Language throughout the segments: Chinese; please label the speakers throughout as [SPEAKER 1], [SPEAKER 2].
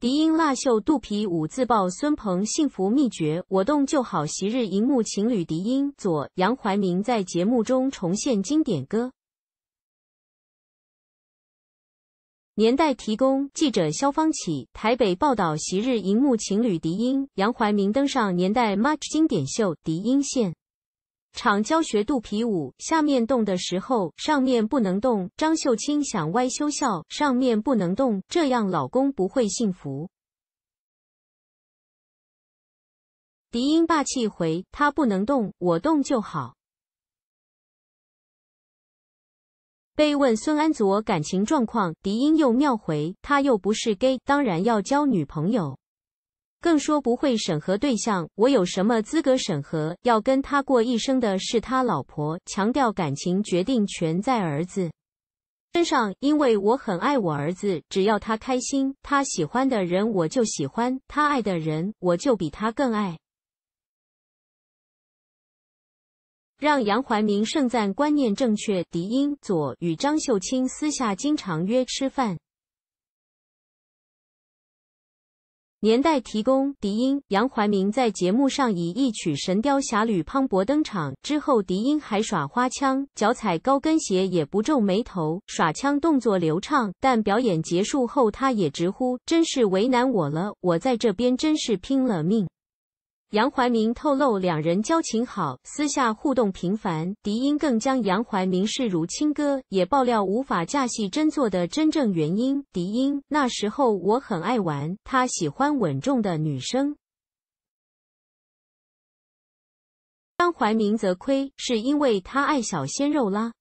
[SPEAKER 1] 迪音辣秀肚皮舞自爆，孙鹏幸福秘诀：我动就好。昔日荧幕情侣迪音左杨怀明在节目中重现经典歌。年代提供记者肖方启台北报道：昔日荧幕情侣迪音杨怀明登上年代 Much 经典秀迪音线。场教学肚皮舞，下面动的时候，上面不能动。张秀清想歪修笑，上面不能动，这样老公不会幸福。笛音霸气回，他不能动，我动就好。被问孙安佐感情状况，迪音又妙回，他又不是 gay，当然要交女朋友。更说不会审核对象，我有什么资格审核？要跟他过一生的是他老婆，强调感情决定权在儿子身上，因为我很爱我儿子，只要他开心，他喜欢的人我就喜欢，他爱的人我就比他更爱。让杨怀民盛赞观念正确。狄英左与张秀清私下经常约吃饭。年代提供笛音杨怀民在节目上以一曲《神雕侠侣》磅礴登场之后，笛音还耍花腔，脚踩高跟鞋也不皱眉头，耍腔动作流畅。但表演结束后，他也直呼：“真是为难我了，我在这边真是拼了命。”杨怀民透露两人交情好，私下互动频繁。迪英更将杨怀民视如亲哥，也爆料无法假戏真做的真正原因。迪英那时候我很爱玩，他喜欢稳重的女生。张怀民则亏是因为他爱小鲜肉啦。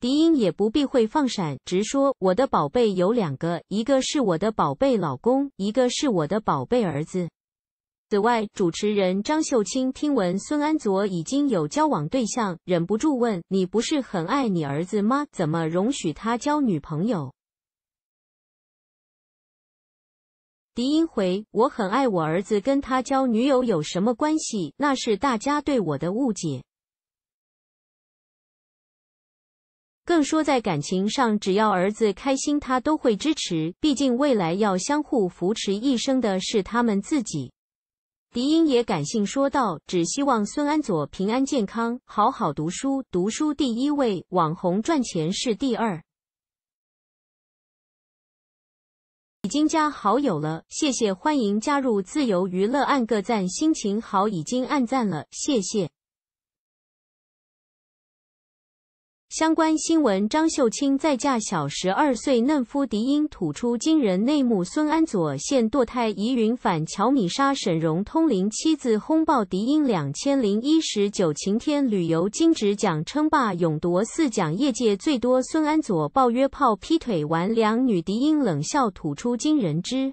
[SPEAKER 1] 狄英也不避讳放闪，直说：“我的宝贝有两个，一个是我的宝贝老公，一个是我的宝贝儿子。”此外，主持人张秀清听闻孙安佐已经有交往对象，忍不住问：“你不是很爱你儿子吗？怎么容许他交女朋友？”狄英回：“我很爱我儿子，跟他交女友有什么关系？那是大家对我的误解。”更说，在感情上，只要儿子开心，他都会支持。毕竟未来要相互扶持一生的是他们自己。迪英也感性说道：“只希望孙安佐平安健康，好好读书。读书第一位，网红赚钱是第二。”已经加好友了，谢谢，欢迎加入自由娱乐，按个赞。心情好，已经按赞了，谢谢。相关新闻：张秀清再嫁小十二岁嫩夫，迪英吐出惊人内幕；孙安佐现堕胎疑云，反乔米莎沈荣通灵妻子轰爆迪英；两千零一十九晴天旅游金指奖称霸，勇夺四奖业界最多；孙安佐抱约炮劈腿玩两女，迪英冷笑吐出惊人之。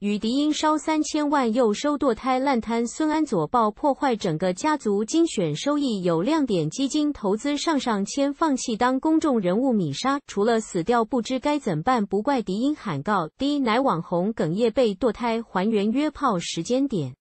[SPEAKER 1] 与迪英烧三千万又收堕胎烂摊，孙安左爆破坏整个家族精选收益有亮点基金投资上上签，放弃当公众人物。米莎除了死掉不知该怎办，不怪迪英喊告。D 乃网红哽咽被堕胎，还原约炮时间点。